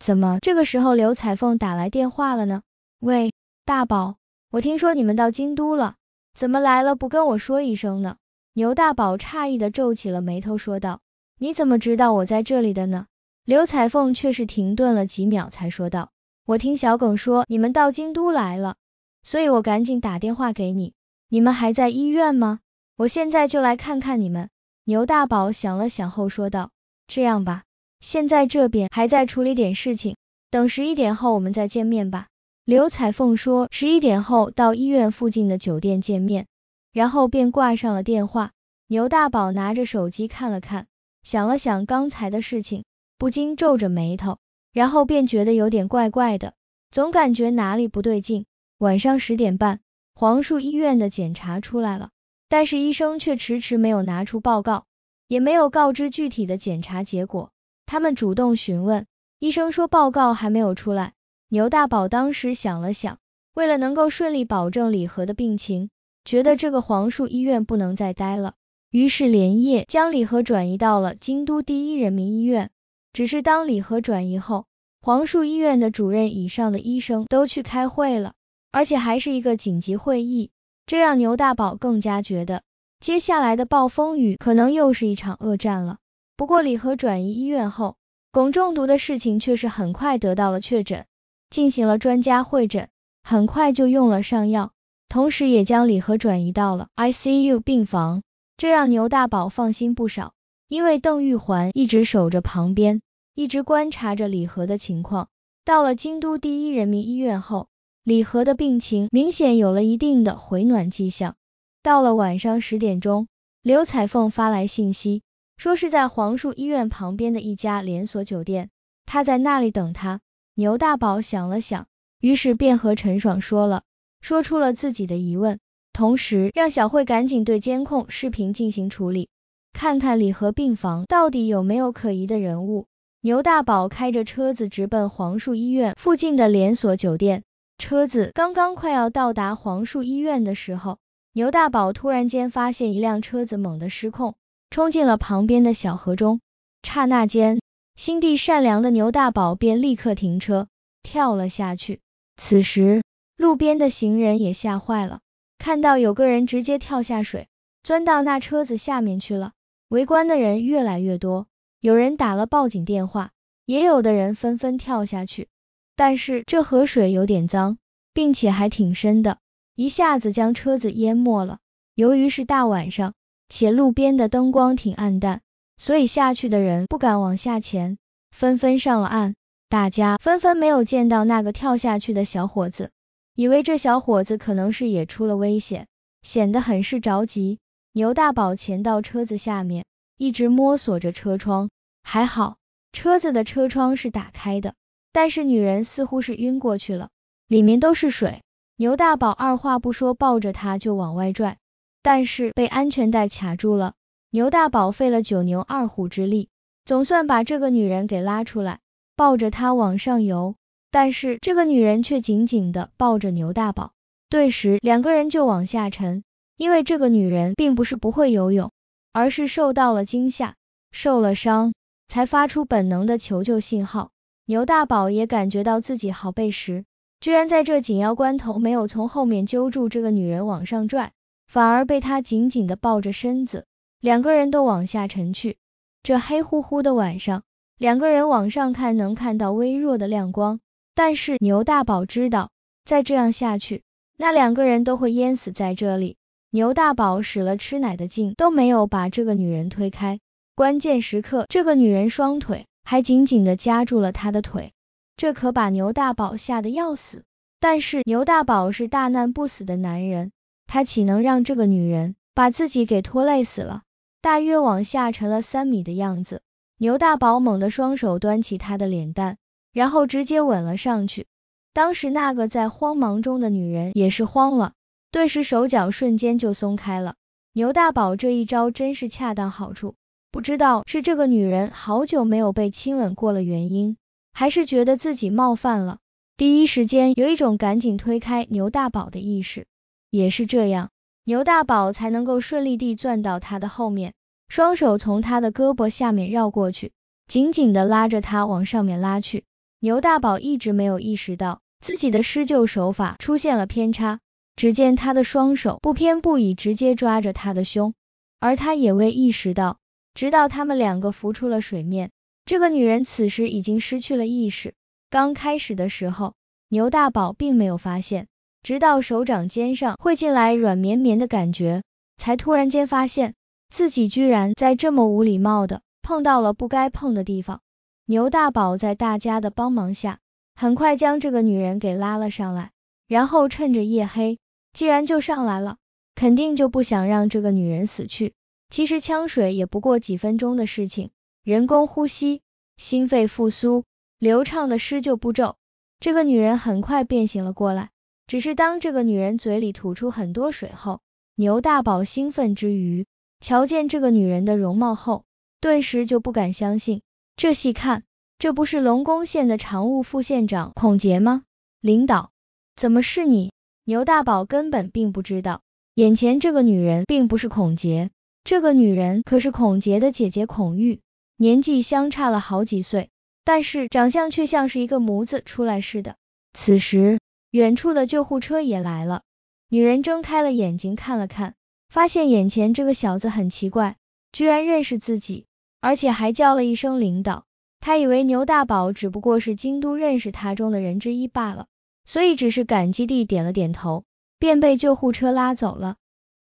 怎么这个时候刘彩凤打来电话了呢？喂，大宝，我听说你们到京都了，怎么来了不跟我说一声呢？牛大宝诧异的皱起了眉头说道，你怎么知道我在这里的呢？刘彩凤却是停顿了几秒才说道，我听小耿说你们到京都来了，所以我赶紧打电话给你，你们还在医院吗？我现在就来看看你们。牛大宝想了想后说道，这样吧。现在这边还在处理点事情，等十一点后我们再见面吧。刘彩凤说十一点后到医院附近的酒店见面，然后便挂上了电话。牛大宝拿着手机看了看，想了想刚才的事情，不禁皱着眉头，然后便觉得有点怪怪的，总感觉哪里不对劲。晚上十点半，黄树医院的检查出来了，但是医生却迟迟没有拿出报告，也没有告知具体的检查结果。他们主动询问医生说报告还没有出来。牛大宝当时想了想，为了能够顺利保证李和的病情，觉得这个黄树医院不能再待了，于是连夜将李和转移到了京都第一人民医院。只是当李和转移后，黄树医院的主任以上的医生都去开会了，而且还是一个紧急会议，这让牛大宝更加觉得接下来的暴风雨可能又是一场恶战了。不过李和转移医院后，汞中毒的事情却是很快得到了确诊，进行了专家会诊，很快就用了上药，同时也将李和转移到了 ICU 病房，这让牛大宝放心不少，因为邓玉环一直守着旁边，一直观察着李和的情况。到了京都第一人民医院后，李和的病情明显有了一定的回暖迹象。到了晚上十点钟，刘彩凤发来信息。说是在黄树医院旁边的一家连锁酒店，他在那里等他。牛大宝想了想，于是便和陈爽说了，说出了自己的疑问，同时让小慧赶紧对监控视频进行处理，看看李和病房到底有没有可疑的人物。牛大宝开着车子直奔黄树医院附近的连锁酒店，车子刚刚快要到达黄树医院的时候，牛大宝突然间发现一辆车子猛地失控。冲进了旁边的小河中，刹那间，心地善良的牛大宝便立刻停车，跳了下去。此时，路边的行人也吓坏了，看到有个人直接跳下水，钻到那车子下面去了。围观的人越来越多，有人打了报警电话，也有的人纷纷跳下去。但是这河水有点脏，并且还挺深的，一下子将车子淹没了。由于是大晚上。且路边的灯光挺暗淡，所以下去的人不敢往下潜，纷纷上了岸。大家纷纷没有见到那个跳下去的小伙子，以为这小伙子可能是也出了危险，显得很是着急。牛大宝潜到车子下面，一直摸索着车窗，还好车子的车窗是打开的，但是女人似乎是晕过去了，里面都是水。牛大宝二话不说，抱着她就往外拽。但是被安全带卡住了，牛大宝费了九牛二虎之力，总算把这个女人给拉出来，抱着她往上游。但是这个女人却紧紧的抱着牛大宝，顿时两个人就往下沉。因为这个女人并不是不会游泳，而是受到了惊吓，受了伤，才发出本能的求救信号。牛大宝也感觉到自己好背时，居然在这紧要关头没有从后面揪住这个女人往上拽。反而被他紧紧的抱着身子，两个人都往下沉去。这黑乎乎的晚上，两个人往上看能看到微弱的亮光，但是牛大宝知道，再这样下去，那两个人都会淹死在这里。牛大宝使了吃奶的劲都没有把这个女人推开，关键时刻，这个女人双腿还紧紧的夹住了他的腿，这可把牛大宝吓得要死。但是牛大宝是大难不死的男人。他岂能让这个女人把自己给拖累死了？大约往下沉了三米的样子，牛大宝猛地双手端起她的脸蛋，然后直接吻了上去。当时那个在慌忙中的女人也是慌了，顿时手脚瞬间就松开了。牛大宝这一招真是恰当好处，不知道是这个女人好久没有被亲吻过了原因，还是觉得自己冒犯了，第一时间有一种赶紧推开牛大宝的意识。也是这样，牛大宝才能够顺利地钻到她的后面，双手从她的胳膊下面绕过去，紧紧地拉着她往上面拉去。牛大宝一直没有意识到自己的施救手法出现了偏差，只见他的双手不偏不倚，直接抓着她的胸，而他也未意识到，直到他们两个浮出了水面，这个女人此时已经失去了意识。刚开始的时候，牛大宝并没有发现。直到手掌尖上汇进来软绵绵的感觉，才突然间发现自己居然在这么无礼貌的碰到了不该碰的地方。牛大宝在大家的帮忙下，很快将这个女人给拉了上来，然后趁着夜黑，既然就上来了，肯定就不想让这个女人死去。其实呛水也不过几分钟的事情，人工呼吸、心肺复苏，流畅的施救步骤，这个女人很快便醒了过来。只是当这个女人嘴里吐出很多水后，牛大宝兴奋之余，瞧见这个女人的容貌后，顿时就不敢相信。这细看，这不是龙宫县的常务副县长孔杰吗？领导，怎么是你？牛大宝根本并不知道，眼前这个女人并不是孔杰，这个女人可是孔杰的姐姐孔玉，年纪相差了好几岁，但是长相却像是一个模子出来似的。此时。远处的救护车也来了，女人睁开了眼睛看了看，发现眼前这个小子很奇怪，居然认识自己，而且还叫了一声领导。她以为牛大宝只不过是京都认识他中的人之一罢了，所以只是感激地点了点头，便被救护车拉走了。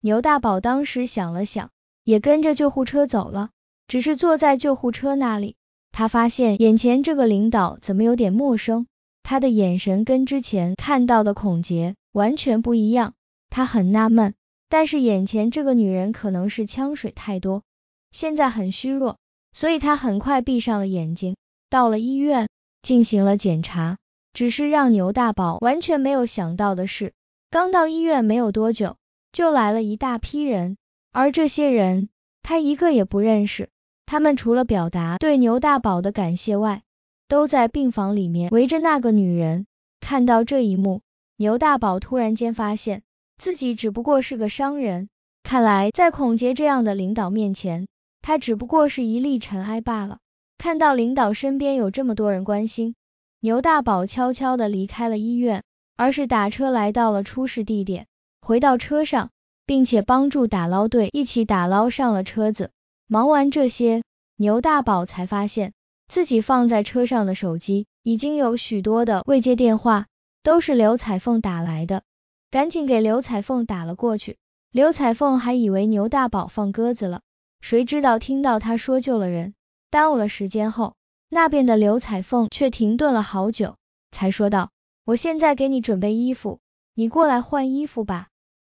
牛大宝当时想了想，也跟着救护车走了，只是坐在救护车那里，他发现眼前这个领导怎么有点陌生。他的眼神跟之前看到的孔杰完全不一样，他很纳闷。但是眼前这个女人可能是枪水太多，现在很虚弱，所以他很快闭上了眼睛。到了医院，进行了检查，只是让牛大宝完全没有想到的是，刚到医院没有多久，就来了一大批人，而这些人他一个也不认识。他们除了表达对牛大宝的感谢外，都在病房里面围着那个女人。看到这一幕，牛大宝突然间发现自己只不过是个商人，看来在孔杰这样的领导面前，他只不过是一粒尘埃罢了。看到领导身边有这么多人关心，牛大宝悄悄的离开了医院，而是打车来到了出事地点。回到车上，并且帮助打捞队一起打捞上了车子。忙完这些，牛大宝才发现。自己放在车上的手机，已经有许多的未接电话，都是刘彩凤打来的，赶紧给刘彩凤打了过去。刘彩凤还以为牛大宝放鸽子了，谁知道听到他说救了人，耽误了时间后，那边的刘彩凤却停顿了好久，才说道：“我现在给你准备衣服，你过来换衣服吧。”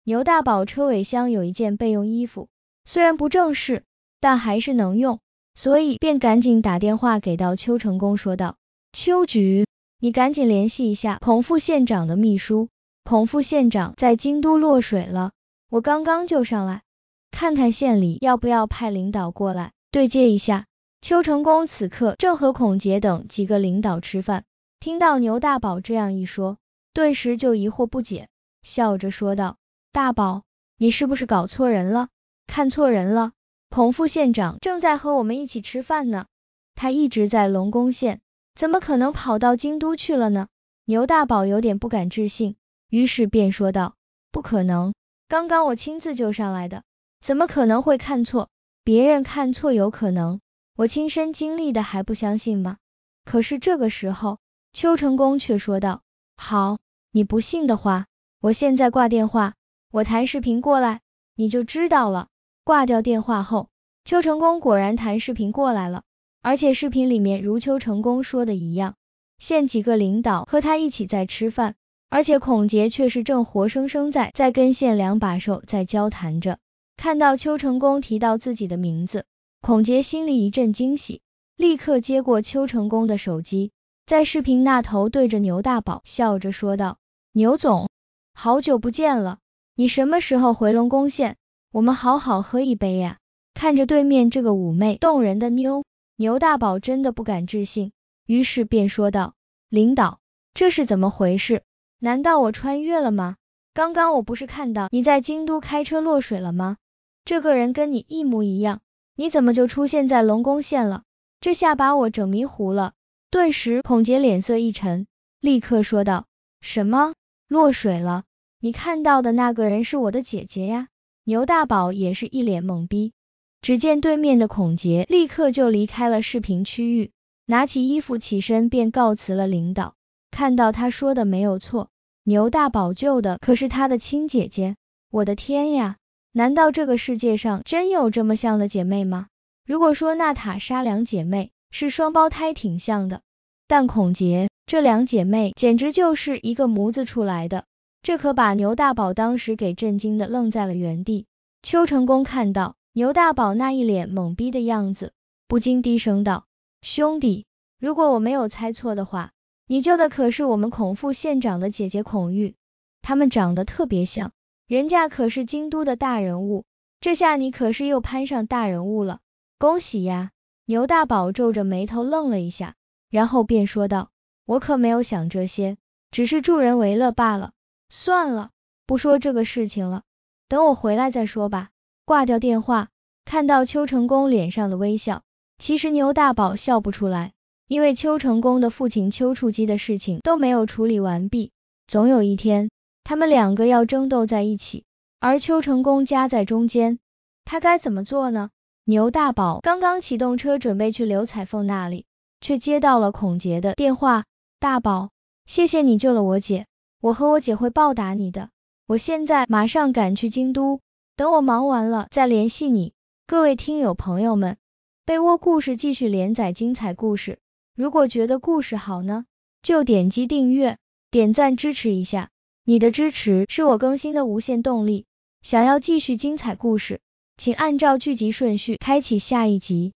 牛大宝车尾箱有一件备用衣服，虽然不正式，但还是能用。所以便赶紧打电话给到邱成功，说道：“邱局，你赶紧联系一下孔副县长的秘书，孔副县长在京都落水了，我刚刚就上来，看看县里要不要派领导过来对接一下。”邱成功此刻正和孔杰等几个领导吃饭，听到牛大宝这样一说，顿时就疑惑不解，笑着说道：“大宝，你是不是搞错人了，看错人了？”孔副县长正在和我们一起吃饭呢，他一直在龙宫县，怎么可能跑到京都去了呢？牛大宝有点不敢置信，于是便说道：“不可能，刚刚我亲自救上来的，怎么可能会看错？别人看错有可能，我亲身经历的还不相信吗？”可是这个时候，邱成功却说道：“好，你不信的话，我现在挂电话，我谈视频过来，你就知道了。”挂掉电话后，邱成功果然弹视频过来了，而且视频里面如邱成功说的一样，现几个领导和他一起在吃饭，而且孔杰却是正活生生在在跟县两把手在交谈着。看到邱成功提到自己的名字，孔杰心里一阵惊喜，立刻接过邱成功的手机，在视频那头对着牛大宝笑着说道：“牛总，好久不见了，你什么时候回龙宫县？”我们好好喝一杯呀！看着对面这个妩媚动人的妞，牛大宝真的不敢置信，于是便说道：“领导，这是怎么回事？难道我穿越了吗？刚刚我不是看到你在京都开车落水了吗？这个人跟你一模一样，你怎么就出现在龙宫县了？这下把我整迷糊了。”顿时，孔杰脸色一沉，立刻说道：“什么落水了？你看到的那个人是我的姐姐呀。”牛大宝也是一脸懵逼，只见对面的孔杰立刻就离开了视频区域，拿起衣服起身便告辞了领导。看到他说的没有错，牛大宝救的可是他的亲姐姐，我的天呀，难道这个世界上真有这么像的姐妹吗？如果说娜塔莎两姐妹是双胞胎挺像的，但孔杰这两姐妹简直就是一个模子出来的。这可把牛大宝当时给震惊的愣在了原地。邱成功看到牛大宝那一脸懵逼的样子，不禁低声道：“兄弟，如果我没有猜错的话，你救的可是我们孔副县长的姐姐孔玉，他们长得特别像，人家可是京都的大人物，这下你可是又攀上大人物了，恭喜呀！”牛大宝皱着眉头愣了一下，然后便说道：“我可没有想这些，只是助人为乐罢了。”算了，不说这个事情了，等我回来再说吧。挂掉电话，看到邱成功脸上的微笑，其实牛大宝笑不出来，因为邱成功的父亲邱处机的事情都没有处理完毕，总有一天他们两个要争斗在一起，而邱成功夹在中间，他该怎么做呢？牛大宝刚刚启动车准备去刘彩凤那里，却接到了孔杰的电话，大宝，谢谢你救了我姐。我和我姐会报答你的。我现在马上赶去京都，等我忙完了再联系你。各位听友朋友们，被窝故事继续连载精彩故事。如果觉得故事好呢，就点击订阅、点赞支持一下。你的支持是我更新的无限动力。想要继续精彩故事，请按照剧集顺序开启下一集。